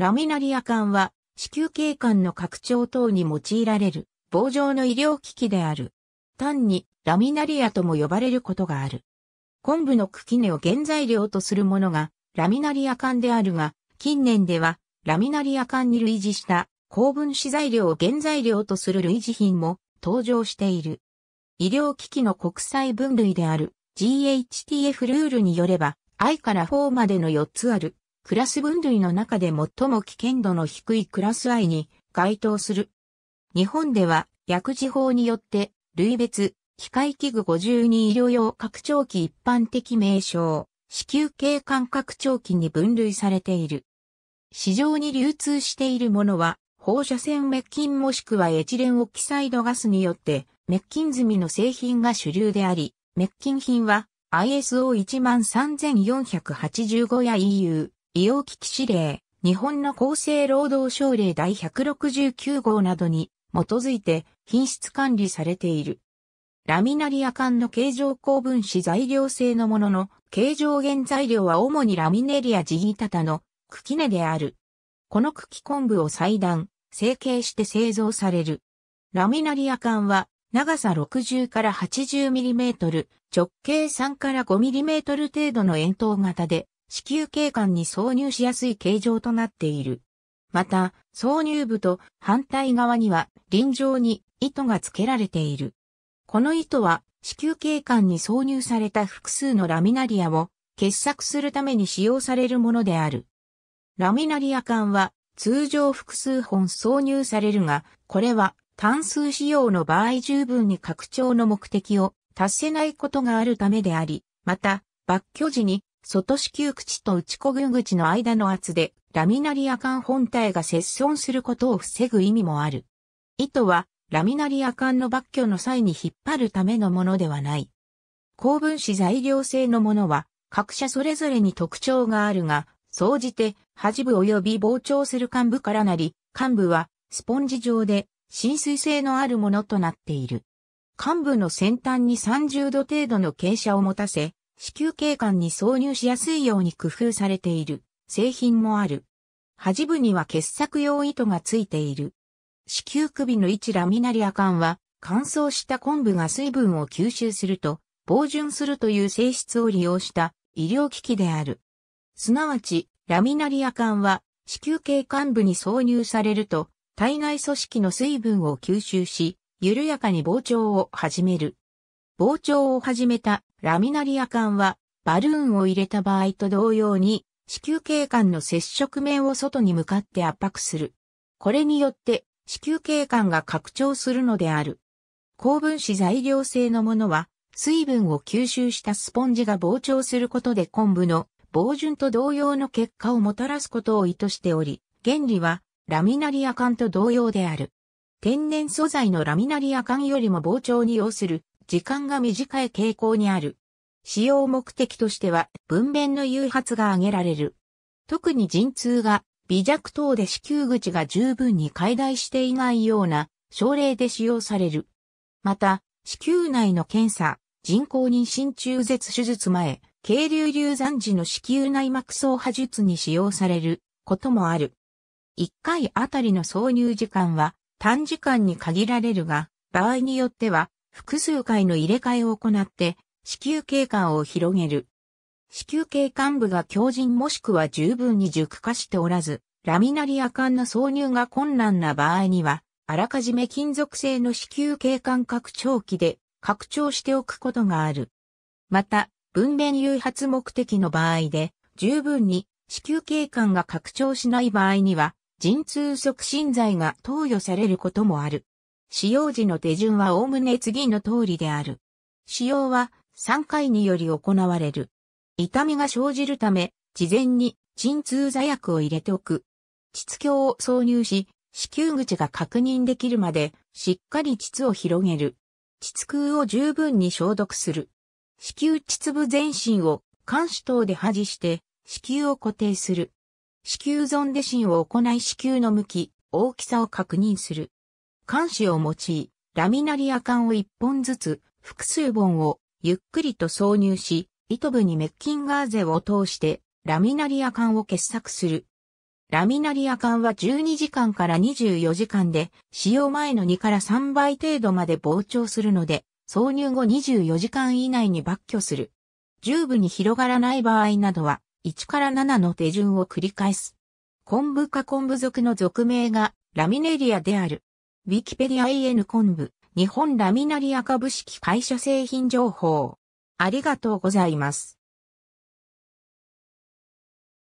ラミナリア管は、子宮頸管の拡張等に用いられる棒状の医療機器である。単にラミナリアとも呼ばれることがある。昆布の茎根を原材料とするものがラミナリア管であるが、近年ではラミナリア管に類似した高分子材料を原材料とする類似品も登場している。医療機器の国際分類である GHTF ルールによれば、I から4までの4つあるクラス分類の中で最も危険度の低いクラス I に該当する。日本では薬事法によって、類別、機械器具52医療用拡張器一般的名称、子宮頸管拡張器に分類されている。市場に流通しているものは、放射線滅菌もしくはエチレンオキサイドガスによって滅菌済みの製品が主流であり、滅菌品は ISO13485 や EU 医療機器指令、日本の厚生労働省令第169号などに基づいて品質管理されている。ラミナリア管の形状高分子材料製のものの形状原材料は主にラミネリアジギタタの茎根である。この茎昆布を裁断、成形して製造される。ラミナリア管は長さ60から8 0トル、直径3から5トル程度の円筒型で、子宮頸管に挿入しやすい形状となっている。また、挿入部と反対側には臨場に糸が付けられている。この糸は子宮頸管に挿入された複数のラミナリアを結作するために使用されるものである。ラミナリア管は通常複数本挿入されるが、これは単数使用の場合十分に拡張の目的を達せないことがあるためであり、また、抜去時に外支給口と内小宮口の間の圧で、ラミナリア管本体が接損することを防ぐ意味もある。糸は、ラミナリア管の抜去の際に引っ張るためのものではない。高分子材料性のものは、各社それぞれに特徴があるが、総じて、端部及び膨張する幹部からなり、幹部は、スポンジ状で、浸水性のあるものとなっている。幹部の先端に30度程度の傾斜を持たせ、子宮頸管に挿入しやすいように工夫されている製品もある。端部には傑作用糸がついている。子宮首の置。ラミナリア管は乾燥した昆布が水分を吸収すると防潤するという性質を利用した医療機器である。すなわち、ラミナリア管は子宮頸管部に挿入されると体内組織の水分を吸収し、緩やかに膨張を始める。膨張を始めたラミナリア管は、バルーンを入れた場合と同様に、子宮頸管の接触面を外に向かって圧迫する。これによって、子宮頸管が拡張するのである。高分子材料性のものは、水分を吸収したスポンジが膨張することで昆布の防潤と同様の結果をもたらすことを意図しており、原理はラミナリア管と同様である。天然素材のラミナリア管よりも膨張に要する時間が短い傾向にある。使用目的としては、分娩の誘発が挙げられる。特に陣痛が微弱等で子宮口が十分に解体していないような症例で使用される。また、子宮内の検査、人工妊娠中絶手術前、軽流流産時の子宮内膜層破術に使用されることもある。1回あたりの挿入時間は短時間に限られるが、場合によっては複数回の入れ替えを行って、子宮頸管を広げる。子宮頸管部が強靭もしくは十分に熟化しておらず、ラミナリア管の挿入が困難な場合には、あらかじめ金属製の子宮頸管拡張器で拡張しておくことがある。また、分娩誘発目的の場合で、十分に子宮頸管が拡張しない場合には、陣痛促進剤が投与されることもある。使用時の手順はおおむね次の通りである。使用は3回により行われる。痛みが生じるため、事前に鎮痛座薬を入れておく。膣鏡を挿入し、子宮口が確認できるまで、しっかり膣を広げる。膣空を十分に消毒する。子宮膣部全身を監視等で破持して、子宮を固定する。子宮ゾンデ心を行い子宮の向き、大きさを確認する。監視を用い、ラミナリア管を一本ずつ、複数本をゆっくりと挿入し、糸部にメッキンガーゼを通してラミナリア管を傑作する。ラミナリア管は12時間から24時間で使用前の2から3倍程度まで膨張するので挿入後24時間以内に抜去する。十部に広がらない場合などは1から7の手順を繰り返す。昆布か昆布属の属名がラミネリアである。ウィキペディア AN 昆布、日本ラミナリア株式会社製品情報。ありがとうございます。